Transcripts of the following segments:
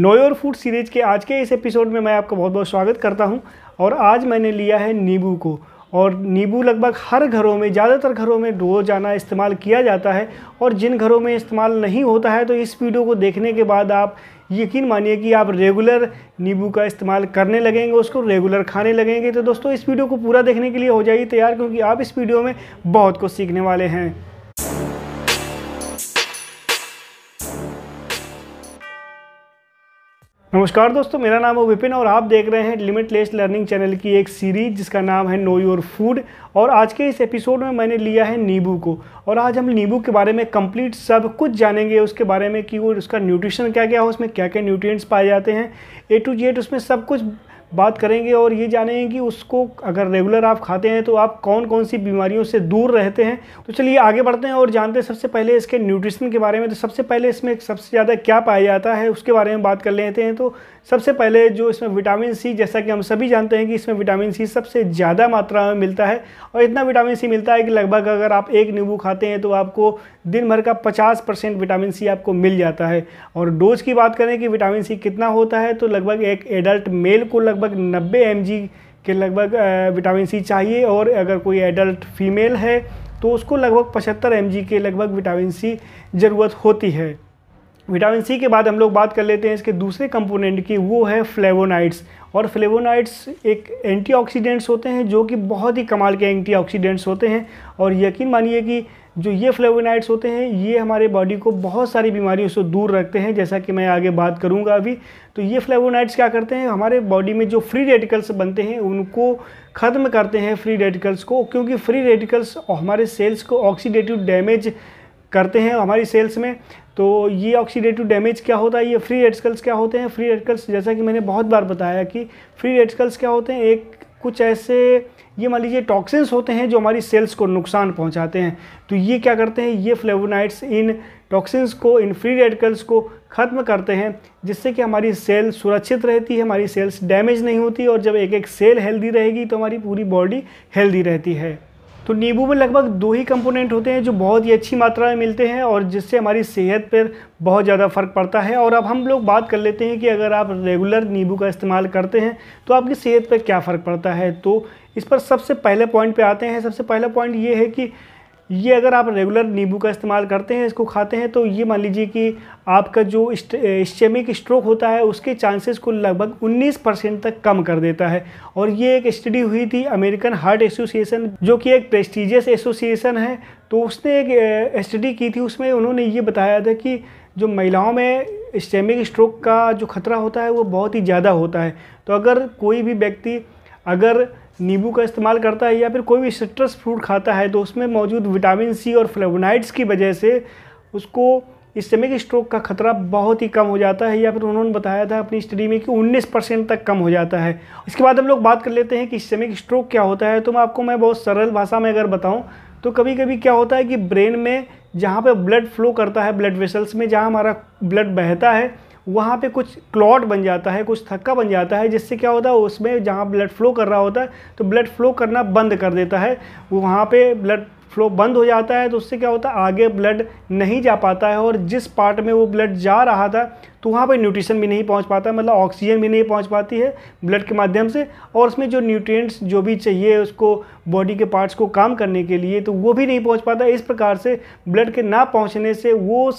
know your food series के आज के इस एपिसोड में मैं आपका बहुत बहुत स्वागत करता हूं और आज मैंने लिया है नींबू को और नींबू लगभग हर घरों में ज़्यादातर घरों में रोज़ाना इस्तेमाल किया जाता है और जिन घरों में इस्तेमाल नहीं होता है तो इस वीडियो को देखने के बाद आप यकीन मानिए कि आप रेगुलर नींबू का इस्तेमाल करने लगेंगे उसको रेगुलर खाने लगेंगे तो दोस्तों इस वीडियो को पूरा देखने के लिए हो जाइए तैयार क्योंकि आप इस वीडियो में बहुत कुछ सीखने वाले हैं नमस्कार दोस्तों मेरा नाम है विपिन और आप देख रहे हैं लिमिटलेस लर्निंग चैनल की एक सीरीज जिसका नाम है नो योर फूड और आज के इस एपिसोड में मैंने लिया है नींबू को और आज हम नींबू के बारे में कंप्लीट सब कुछ जानेंगे उसके बारे में कि वो उसका न्यूट्रिशन क्या क्या हो उसमें क्या क्या न्यूट्रिएंट्स पाए जाते हैं ए टू जेड उसमें सब कुछ बात करेंगे और ये जानेंगे कि उसको अगर रेगुलर आप खाते हैं तो आप कौन कौन सी बीमारियों से दूर रहते हैं तो चलिए आगे बढ़ते हैं और जानते हैं सबसे पहले इसके न्यूट्रिशन के बारे में तो सबसे पहले इसमें सबसे ज़्यादा क्या पाया जाता है उसके बारे में बात कर लेते हैं तो सबसे पहले जो इसमें विटामिन सी जैसा कि हम सभी जानते हैं कि इसमें विटामिन सी सबसे ज़्यादा मात्रा में मिलता है और इतना विटामिन सी मिलता है कि लगभग अगर आप एक नींबू खाते हैं तो आपको दिन भर का पचास परसेंट विटामिन सी आपको मिल जाता है और डोज की बात करें कि विटामिन सी कितना होता है तो लगभग एक एडल्ट मेल को लगभग लगभग 90 एम के लगभग विटामिन सी चाहिए और अगर कोई एडल्ट फीमेल है तो उसको लगभग पचहत्तर एम के लगभग विटामिन सी ज़रूरत होती है विटामिन सी के बाद हम लोग बात कर लेते हैं इसके दूसरे कंपोनेंट की वो है फ्लेवोनाइड्स और फ्लेवोनाइड्स एक एंटीऑक्सीडेंट्स होते हैं जो कि बहुत ही कमाल के एंटीऑक्सीडेंट्स होते हैं और यकीन मानिए कि जो ये फ्लेवोनाइड्स होते हैं ये हमारे बॉडी को बहुत सारी बीमारियों से दूर रखते हैं जैसा कि मैं आगे बात करूँगा अभी तो ये फ्लेवोनाइड्स क्या करते हैं हमारे बॉडी में जो फ्री रेडिकल्स बनते हैं उनको ख़त्म करते हैं फ्री रेडिकल्स को क्योंकि फ्री रेडिकल्स हमारे सेल्स को ऑक्सीडेटिव डैमेज करते हैं हमारी सेल्स में तो ये ऑक्सीडेटिव डैमेज क्या होता है ये फ्री रेडिकल्स क्या होते हैं फ्री रेडिकल्स जैसा कि मैंने बहुत बार बताया कि फ्री रेडिकल्स क्या होते हैं एक कुछ ऐसे ये मान लीजिए टॉक्सिन्स होते हैं जो हमारी सेल्स को नुकसान पहुंचाते हैं तो ये क्या करते हैं ये फ्लेवोनाइड्स इन टॉक्सिन्स को इन फ्री रेडिकल्स को ख़त्म करते हैं जिससे कि हमारी सेल सुरक्षित रहती है हमारी सेल्स डैमेज नहीं होती और जब एक एक सेल हेल्दी रहेगी तो हमारी पूरी बॉडी हेल्दी रहती है तो नींबू में लगभग दो ही कंपोनेंट होते हैं जो बहुत ही अच्छी मात्रा में मिलते हैं और जिससे हमारी सेहत पर बहुत ज़्यादा फ़र्क पड़ता है और अब हम लोग बात कर लेते हैं कि अगर आप रेगुलर नींबू का इस्तेमाल करते हैं तो आपकी सेहत पर क्या फ़र्क पड़ता है तो इस पर सबसे पहले पॉइंट पर आते हैं सबसे पहला पॉइंट ये है कि ये अगर आप रेगुलर नींबू का इस्तेमाल करते हैं इसको खाते हैं तो ये मान लीजिए कि आपका जो इस्टेमिक स्ट्रोक होता है उसके चांसेस को लगभग 19 परसेंट तक कम कर देता है और ये एक स्टडी हुई थी अमेरिकन हार्ट एसोसिएशन जो कि एक प्रेस्टिजियस एसोसिएशन है तो उसने एक स्टडी की थी उसमें उन्होंने ये बताया था कि जो महिलाओं में स्टेमिक स्ट्रोक का जो खतरा होता है वो बहुत ही ज़्यादा होता है तो अगर कोई भी व्यक्ति अगर नींबू का इस्तेमाल करता है या फिर कोई भी सिट्रस फ्रूट खाता है तो उसमें मौजूद विटामिन सी और फ्लेवोनाइड्स की वजह से उसको इस्टेमिक स्ट्रोक का खतरा बहुत ही कम हो जाता है या फिर उन्होंने बताया था अपनी स्टडी में कि 19 परसेंट तक कम हो जाता है इसके बाद हम लोग बात कर लेते हैं कि इस्टेमिक स्ट्रोक क्या होता है तो मैं आपको मैं बहुत सरल भाषा में अगर बताऊँ तो कभी कभी क्या होता है कि ब्रेन में जहाँ पर ब्लड फ्लो करता है ब्लड वेसल्स में जहाँ हमारा ब्लड बहता है वहाँ पे कुछ क्लॉट बन जाता है कुछ थक्का बन जाता है जिससे क्या होता है उसमें जहाँ ब्लड फ्लो कर रहा होता है तो ब्लड फ्लो करना बंद कर देता है वो वहाँ पे ब्लड फ्लो बंद हो जाता है तो उससे क्या होता है आगे ब्लड नहीं जा पाता है और जिस पार्ट में वो ब्लड जा रहा था तो वहाँ पर न्यूट्रिशन भी नहीं पहुँच पाता मतलब ऑक्सीजन भी नहीं पहुँच पाती है ब्लड के माध्यम से और उसमें जो न्यूट्रिएंट्स जो भी चाहिए उसको बॉडी के पार्ट्स को काम करने के लिए तो वो भी नहीं पहुँच पाता इस प्रकार से ब्लड के ना पहुँचने से वो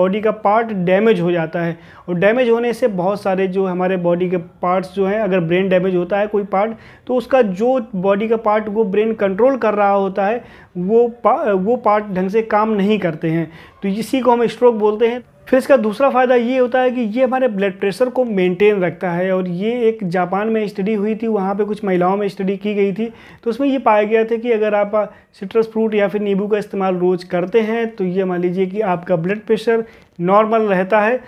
बॉडी का पार्ट डैमेज हो जाता है और डैमेज होने से बहुत सारे जो हमारे बॉडी के पार्ट्स जो हैं अगर ब्रेन डैमेज होता है कोई पार्ट तो उसका जो बॉडी का पार्ट वो ब्रेन कंट्रोल कर रहा होता है वो वो पा, वो पार्ट ढंग से काम नहीं करते हैं तो इसी को हम स्ट्रोक बोलते हैं फिर इसका दूसरा फ़ायदा ये होता है कि ये हमारे ब्लड प्रेशर को मेंटेन रखता है और ये एक जापान में स्टडी हुई थी वहाँ पे कुछ महिलाओं में स्टडी की गई थी तो उसमें ये पाया गया था कि अगर आप सिट्रस फ्रूट या फिर नींबू का इस्तेमाल रोज़ करते हैं तो ये मान लीजिए कि आपका ब्लड प्रेशर नॉर्मल रहता है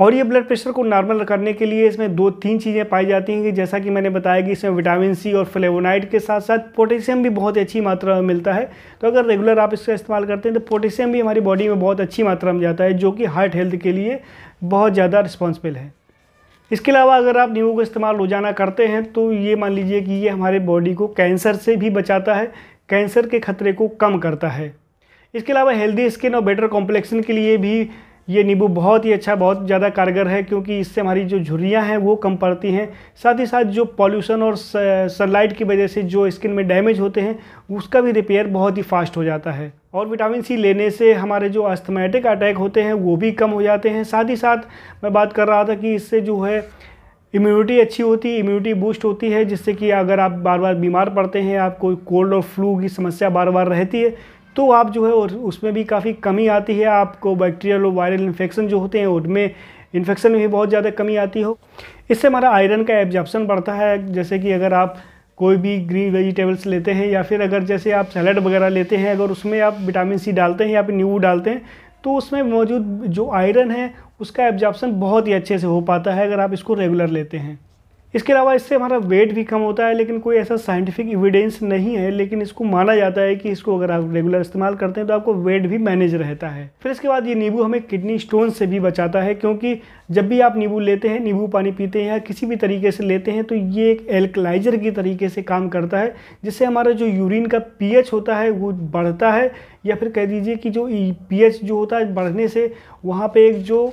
और ये ब्लड प्रेशर को नॉर्मल करने के लिए इसमें दो तीन चीज़ें पाई जाती हैं कि जैसा कि मैंने बताया कि इसमें विटामिन सी और फ्लेवोनाइड के साथ साथ पोटेशियम भी बहुत अच्छी मात्रा में मिलता है तो अगर रेगुलर आप इसका इस्तेमाल करते हैं तो पोटेशियम भी हमारी बॉडी में बहुत अच्छी मात्रा में जाता है जो कि हार्ट हेल्थ के लिए बहुत ज़्यादा रिस्पॉन्सिबल है इसके अलावा अगर आप नींबू का इस्तेमाल रोज़ाना करते हैं तो ये मान लीजिए कि ये हमारे बॉडी को कैंसर से भी बचाता है कैंसर के खतरे को कम करता है इसके अलावा हेल्दी स्किन और बेटर कॉम्प्लेक्शन के लिए भी ये नींबू बहुत ही अच्छा बहुत ज़्यादा कारगर है क्योंकि इससे हमारी जो झुर्रियाँ हैं वो कम पड़ती हैं साथ ही साथ जो पॉल्यूशन और सनलाइट की वजह से जो स्किन में डैमेज होते हैं उसका भी रिपेयर बहुत ही फास्ट हो जाता है और विटामिन सी लेने से हमारे जो अस्थमेटिक अटैक होते हैं वो भी कम हो जाते हैं साथ ही साथ मैं बात कर रहा था कि इससे जो है इम्यूनिटी अच्छी होती है इम्यूनिटी बूस्ट होती है जिससे कि अगर आप बार बार बीमार पड़ते हैं आपको कोल्ड और फ्लू की समस्या बार बार रहती है तो आप जो है और उसमें भी काफ़ी कमी आती है आपको बैक्टीरियल और वायरल इन्फेक्शन जो होते हैं उनमें इन्फेक्शन में भी बहुत ज़्यादा कमी आती हो इससे हमारा आयरन का एब्जॉर्प्शन बढ़ता है जैसे कि अगर आप कोई भी ग्रीन वेजिटेबल्स लेते हैं या फिर अगर जैसे आप सैलड वगैरह लेते हैं अगर उसमें आप विटामिन सी डालते हैं या फिर नींबू डालते हैं तो उसमें मौजूद जो आयरन है उसका एब्जॉर्प्शन बहुत ही अच्छे से हो पाता है अगर आप इसको रेगुलर लेते हैं इसके अलावा इससे हमारा वेट भी कम होता है लेकिन कोई ऐसा साइंटिफिक एविडेंस नहीं है लेकिन इसको माना जाता है कि इसको अगर आप रेगुलर इस्तेमाल करते हैं तो आपको वेट भी मैनेज रहता है फिर इसके बाद ये नींबू हमें किडनी स्टोन से भी बचाता है क्योंकि जब भी आप नींबू लेते हैं नींबू पानी पीते हैं या किसी भी तरीके से लेते हैं तो ये एक एल्कलाइजर की तरीके से काम करता है जिससे हमारा जो यूरिन का पी होता है वो बढ़ता है या फिर कह दीजिए कि जो पी जो होता है बढ़ने से वहाँ पर एक जो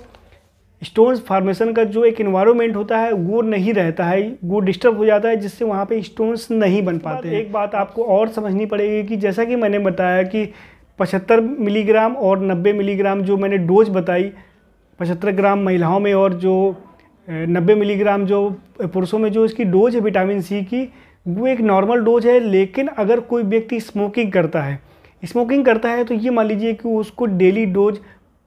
स्टोन्स फार्मेशन का जो एक इन्वायरमेंट होता है वो नहीं रहता है वो डिस्टर्ब हो जाता है जिससे वहाँ पे स्टोन्स नहीं बन पाते एक बात आपको और समझनी पड़ेगी कि जैसा कि मैंने बताया कि पचहत्तर मिलीग्राम और नब्बे मिलीग्राम जो मैंने डोज बताई पचहत्तर ग्राम महिलाओं में और जो नब्बे मिलीग्राम जो पुरुषों में जो इसकी डोज है विटामिन सी की वो एक नॉर्मल डोज है लेकिन अगर कोई व्यक्ति स्मोकिंग करता है स्मोकिंग करता है तो ये मान लीजिए कि उसको डेली डोज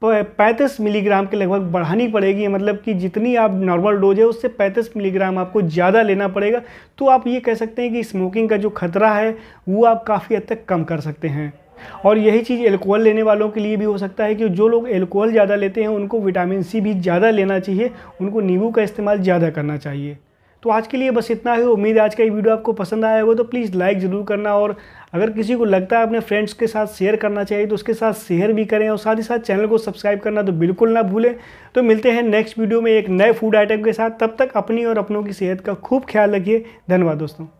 पैंतीस मिलीग्राम के लगभग बढ़ानी पड़ेगी मतलब कि जितनी आप नॉर्मल डोज है उससे पैंतीस मिलीग्राम आपको ज़्यादा लेना पड़ेगा तो आप ये कह सकते हैं कि स्मोकिंग का जो खतरा है वो आप काफ़ी हद तक कम कर सकते हैं और यही चीज़ एल्कोहल लेने वालों के लिए भी हो सकता है कि जो लोग एल्कोहल ज़्यादा लेते हैं उनको विटामिन सी भी ज़्यादा लेना चाहिए उनको नींबू का इस्तेमाल ज़्यादा करना चाहिए तो आज के लिए बस इतना ही उम्मीद है आज का ये वीडियो आपको पसंद आया होगा तो प्लीज़ लाइक ज़रूर करना और अगर किसी को लगता है अपने फ्रेंड्स के साथ शेयर करना चाहिए तो उसके साथ शेयर भी करें और साथ ही साथ चैनल को सब्सक्राइब करना तो बिल्कुल ना भूलें तो मिलते हैं नेक्स्ट वीडियो में एक नए फूड आइटम के साथ तब तक अपनी और अपनों की सेहत का खूब ख्याल रखिए धन्यवाद दोस्तों